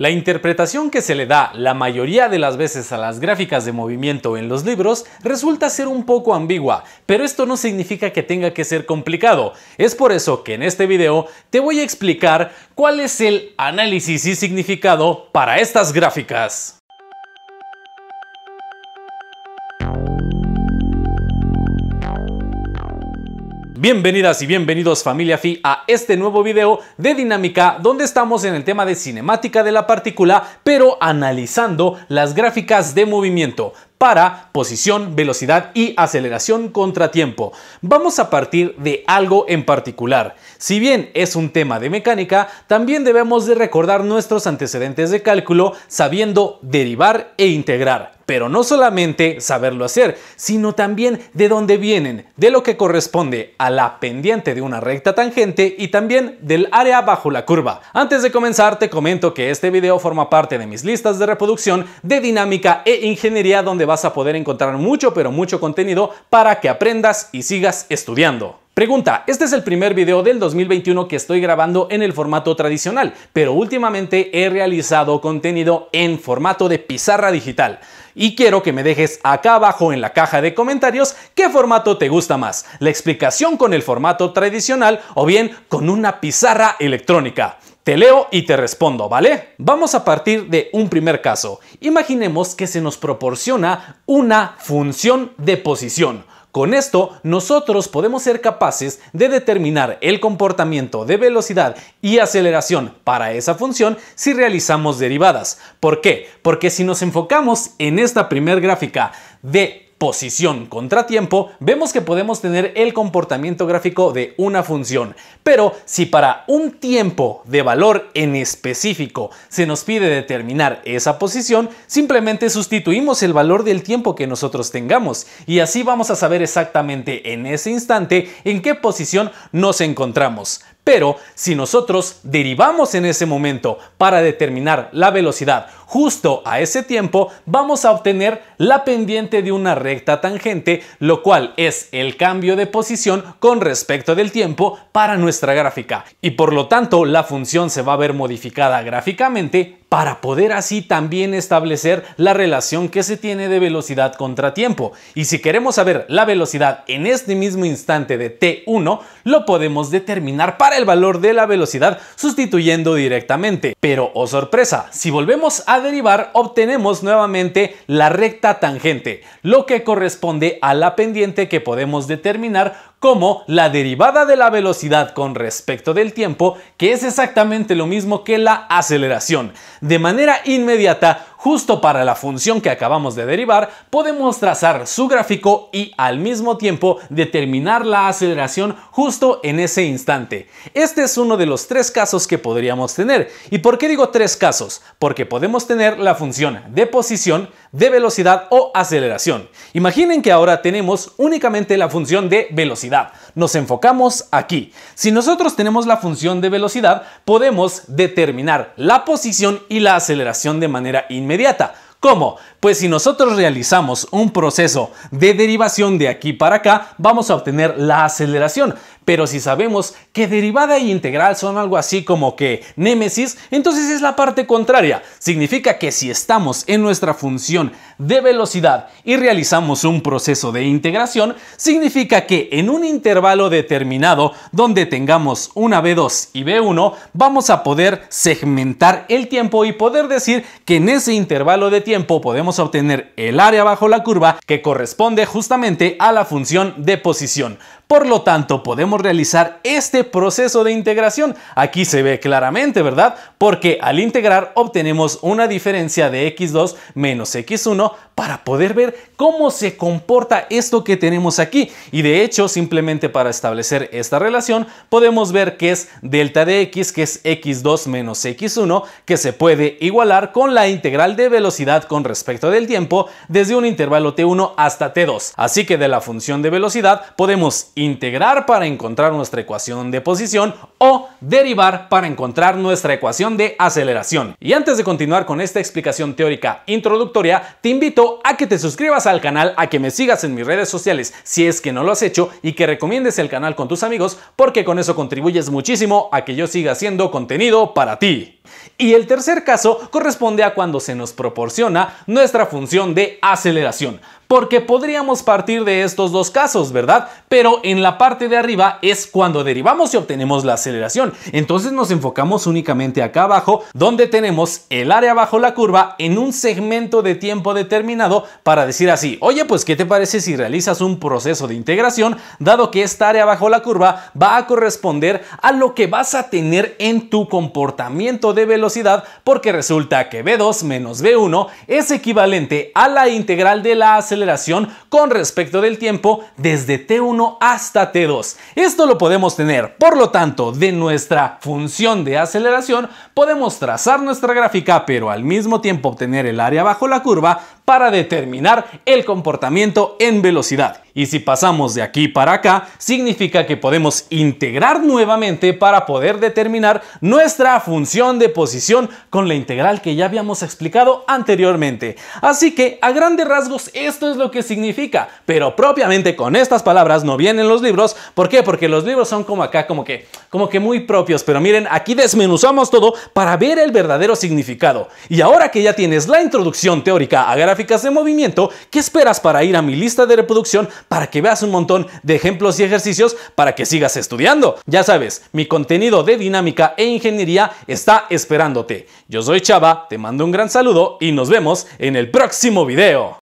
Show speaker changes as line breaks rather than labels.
La interpretación que se le da la mayoría de las veces a las gráficas de movimiento en los libros resulta ser un poco ambigua, pero esto no significa que tenga que ser complicado. Es por eso que en este video te voy a explicar cuál es el análisis y significado para estas gráficas. Bienvenidas y bienvenidos familia Fi a este nuevo video de Dinámica donde estamos en el tema de cinemática de la partícula pero analizando las gráficas de movimiento para posición, velocidad y aceleración contratiempo. Vamos a partir de algo en particular. Si bien es un tema de mecánica, también debemos de recordar nuestros antecedentes de cálculo sabiendo derivar e integrar pero no solamente saberlo hacer, sino también de dónde vienen, de lo que corresponde a la pendiente de una recta tangente y también del área bajo la curva. Antes de comenzar te comento que este video forma parte de mis listas de reproducción de dinámica e ingeniería donde vas a poder encontrar mucho pero mucho contenido para que aprendas y sigas estudiando. Pregunta, este es el primer video del 2021 que estoy grabando en el formato tradicional, pero últimamente he realizado contenido en formato de pizarra digital. Y quiero que me dejes acá abajo en la caja de comentarios qué formato te gusta más, la explicación con el formato tradicional o bien con una pizarra electrónica. Te leo y te respondo, ¿vale? Vamos a partir de un primer caso. Imaginemos que se nos proporciona una función de posición con esto, nosotros podemos ser capaces de determinar el comportamiento de velocidad y aceleración para esa función si realizamos derivadas. ¿Por qué? Porque si nos enfocamos en esta primer gráfica de posición, contratiempo, vemos que podemos tener el comportamiento gráfico de una función. Pero si para un tiempo de valor en específico se nos pide determinar esa posición, simplemente sustituimos el valor del tiempo que nosotros tengamos y así vamos a saber exactamente en ese instante en qué posición nos encontramos. Pero si nosotros derivamos en ese momento para determinar la velocidad justo a ese tiempo, vamos a obtener la pendiente de una recta tangente, lo cual es el cambio de posición con respecto del tiempo para nuestra gráfica. Y por lo tanto, la función se va a ver modificada gráficamente para poder así también establecer la relación que se tiene de velocidad contra tiempo. Y si queremos saber la velocidad en este mismo instante de t1, lo podemos determinar para el valor de la velocidad sustituyendo directamente. Pero, oh sorpresa, si volvemos a derivar obtenemos nuevamente la recta tangente, lo que corresponde a la pendiente que podemos determinar como la derivada de la velocidad con respecto del tiempo, que es exactamente lo mismo que la aceleración. De manera inmediata, justo para la función que acabamos de derivar, podemos trazar su gráfico y al mismo tiempo determinar la aceleración justo en ese instante. Este es uno de los tres casos que podríamos tener. ¿Y por qué digo tres casos? Porque podemos tener la función de posición, de velocidad o aceleración. Imaginen que ahora tenemos únicamente la función de velocidad. Nos enfocamos aquí. Si nosotros tenemos la función de velocidad, podemos determinar la posición y la aceleración de manera inmediata. ¿Cómo? Pues si nosotros realizamos un proceso de derivación de aquí para acá, vamos a obtener la aceleración. Pero si sabemos que derivada e integral son algo así como que némesis, entonces es la parte contraria. Significa que si estamos en nuestra función de velocidad y realizamos un proceso de integración, significa que en un intervalo determinado donde tengamos una B2 y B1, vamos a poder segmentar el tiempo y poder decir que en ese intervalo de tiempo podemos obtener el área bajo la curva que corresponde justamente a la función de posición. Por lo tanto, podemos realizar este proceso de integración. Aquí se ve claramente, ¿verdad? Porque al integrar obtenemos una diferencia de x2 menos x1 para poder ver cómo se comporta esto que tenemos aquí. Y de hecho, simplemente para establecer esta relación, podemos ver que es delta de x, que es x2 menos x1, que se puede igualar con la integral de velocidad con respecto del tiempo desde un intervalo t1 hasta t2. Así que de la función de velocidad podemos integrar para encontrar nuestra ecuación de posición o derivar para encontrar nuestra ecuación de aceleración. Y antes de continuar con esta explicación teórica introductoria, te invito a que te suscribas al canal, a que me sigas en mis redes sociales si es que no lo has hecho y que recomiendes el canal con tus amigos porque con eso contribuyes muchísimo a que yo siga haciendo contenido para ti. Y el tercer caso corresponde a cuando se nos proporciona nuestra función de aceleración porque podríamos partir de estos dos casos, ¿verdad? Pero en la parte de arriba es cuando derivamos y obtenemos la aceleración. Entonces nos enfocamos únicamente acá abajo, donde tenemos el área bajo la curva en un segmento de tiempo determinado para decir así, oye, pues ¿qué te parece si realizas un proceso de integración, dado que esta área bajo la curva va a corresponder a lo que vas a tener en tu comportamiento de velocidad, porque resulta que B2 menos B1 es equivalente a la integral de la aceleración aceleración con respecto del tiempo desde T1 hasta T2. Esto lo podemos tener, por lo tanto, de nuestra función de aceleración podemos trazar nuestra gráfica, pero al mismo tiempo obtener el área bajo la curva para determinar el comportamiento en velocidad. Y si pasamos de aquí para acá, significa que podemos integrar nuevamente para poder determinar nuestra función de posición con la integral que ya habíamos explicado anteriormente. Así que a grandes rasgos esto es lo que significa, pero propiamente con estas palabras no vienen los libros. ¿Por qué? Porque los libros son como acá, como que, como que muy propios, pero miren, aquí desmenuzamos todo para ver el verdadero significado. Y ahora que ya tienes la introducción teórica a gráfica de movimiento, ¿qué esperas para ir a mi lista de reproducción para que veas un montón de ejemplos y ejercicios para que sigas estudiando? Ya sabes, mi contenido de dinámica e ingeniería está esperándote. Yo soy Chava, te mando un gran saludo y nos vemos en el próximo video.